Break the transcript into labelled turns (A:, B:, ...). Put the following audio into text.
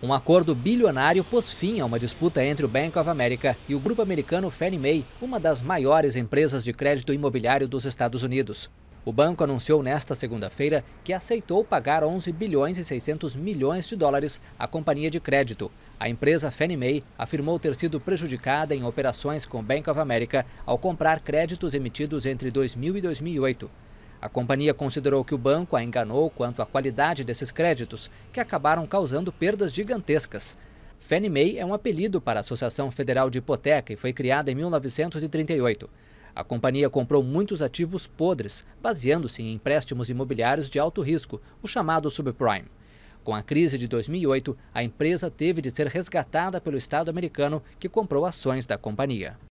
A: Um acordo bilionário pôs fim a uma disputa entre o Bank of America e o grupo americano Fannie Mae, uma das maiores empresas de crédito imobiliário dos Estados Unidos. O banco anunciou nesta segunda-feira que aceitou pagar 11 bilhões e 600 milhões de dólares à companhia de crédito. A empresa Fannie Mae afirmou ter sido prejudicada em operações com o Bank of America ao comprar créditos emitidos entre 2000 e 2008. A companhia considerou que o banco a enganou quanto à qualidade desses créditos, que acabaram causando perdas gigantescas. Fannie Mae é um apelido para a Associação Federal de Hipoteca e foi criada em 1938. A companhia comprou muitos ativos podres, baseando-se em empréstimos imobiliários de alto risco, o chamado subprime. Com a crise de 2008, a empresa teve de ser resgatada pelo Estado americano, que comprou ações da companhia.